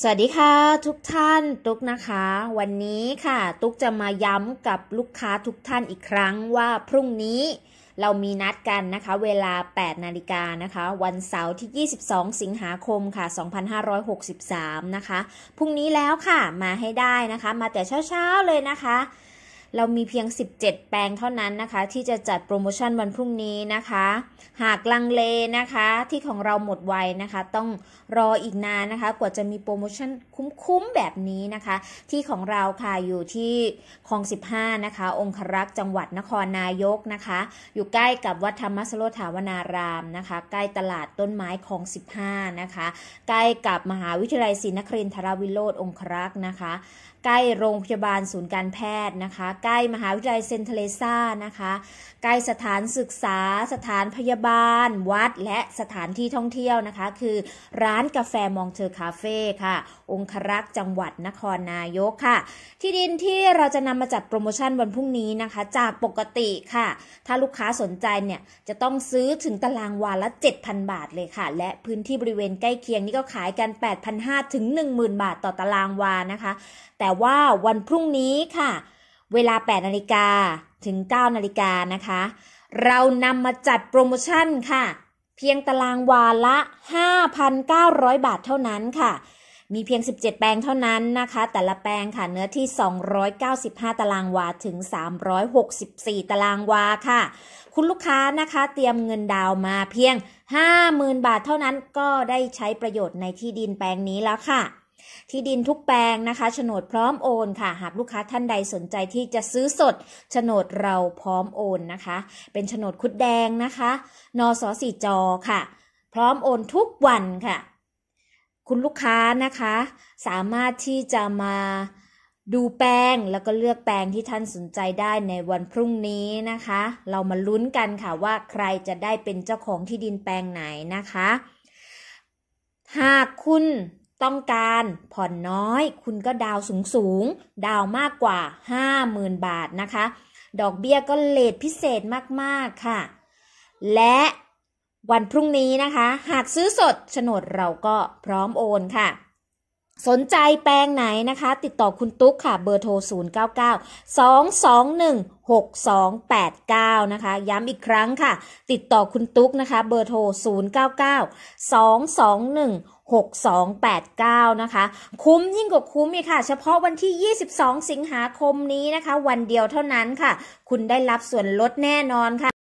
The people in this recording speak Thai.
สวัสดีค่ะ ทุกท่าน ตุ๊กนะคะ วันนี้ค่ะ ตุ๊กจะมาย้ำกับลูกค้าทุกท่านอีกครั้งว่า พรุ่งนี้เรามีนัดกันนะคะ เวลา8นาฬิกานะคะ วันเสาร์ที่ 22 สิงหาคมค่ะ 2563 นะคะ พรุ่งนี้แล้วค่ะ มาให้ได้นะคะ มาแต่เช้าๆเลยนะคะเรามีเพียง 17 แปลงเท่านั้นนะคะ ที่จะจัดโปรโมชั่นวันพรุ่งนี้นะคะ หากลังเลนะคะที่ของเราหมดไวนะคะ ต้องรออีกนานนะคะ กว่าจะมีโปรโมชั่นคุ้มๆแบบนี้นะคะ ที่ของเราค่ะอยู่ที่คลอง 15 นะคะ องครักษ์จังหวัดนครนายกนะคะ อยู่ใกล้กับวัดธรรมสโลถาวนารามนะคะ ใกล้ตลาดต้นไม้คลอง 15 นะคะใกล้กับมหาวิทยาลัยศรีนครินทรวิโรธองครักษ์นะคะ ใกล้โรงพยาบาลศูนย์การแพทย์นะคะใกล้มหาวิทยาลัยเซนเทเลซ่านะคะใกล้สถานศึกษา สถานพยาบาล วัด และสถานที่ท่องเที่ยวนะคะ คือร้านกาแฟมองเธอคาเฟ่ค่ะ องครักษ์จังหวัดนครนายกค่ะ ที่ดินที่เราจะนำมาจัดโปรโมชั่นวันพรุ่งนี้นะคะ จากปกติค่ะ ถ้าลูกค้าสนใจเนี่ยจะต้องซื้อถึงตารางวาละ 7,000 บาทเลยค่ะ และพื้นที่บริเวณใกล้เคียง นี่ก็ขายกัน 8,500ถึง10,000 บาทต่อตารางวานะคะ แต่ว่าวันพรุ่งนี้ค่ะเวลา 8 นาฬิกาถึง 9 นาฬิกานะคะ เรานำมาจัดโปรโมชั่นค่ะ เพียงตารางวาละ 5,900 บาทเท่านั้นค่ะ มีเพียง 17 แปลงเท่านั้นนะคะ แต่ละแปลงค่ะเนื้อที่ 295 ตารางวาถึง 364 ตารางวาค่ะ คุณลูกค้านะคะ เตรียมเงินดาวมา เพียง 50,000 บาทเท่านั้นก็ได้ใช้ประโยชน์ในที่ดินแปลงนี้แล้วค่ะที่ดินทุกแปลงนะคะ โฉนดพร้อมโอนค่ะ หากลูกค้าท่านใดสนใจที่จะซื้อสด โฉนดเราพร้อมโอนนะคะ เป็นโฉนดคุดแดงนะคะ นสสี่จอค่ะ พร้อมโอนทุกวันค่ะ คุณลูกค้านะคะ สามารถที่จะมาดูแปลงแล้วก็เลือกแปลงที่ท่านสนใจได้ในวันพรุ่งนี้นะคะ เรามาลุ้นกันค่ะว่าใครจะได้เป็นเจ้าของที่ดินแปลงไหนนะคะหากคุณต้องการผ่อนน้อยคุณก็ดาวสูงสูง ดาวมากกว่า 50,000 บาทนะคะ ดอกเบี้ยก็เลทพิเศษมาก ๆ ค่ะ และวันพรุ่งนี้นะคะ หากซื้อสดโฉนดเราก็พร้อมโอนค่ะสนใจแปลงไหนนะคะ ติดต่อคุณตุ๊กค่ะ เบอร์โทร 0 9 9 2 2 1 6 2 8 9 นะคะ ย้ำอีกครั้งค่ะ ติดต่อคุณตุ๊กนะคะ เบอร์โทร 0 9 9 2 2 1 6289 นะคะ คุ้มยิ่งกว่าคุ้มอีกค่ะ เฉพาะวันที่ 22 สิงหาคมนี้นะคะ วันเดียวเท่านั้นค่ะ คุณได้รับส่วนลดแน่นอนค่ะ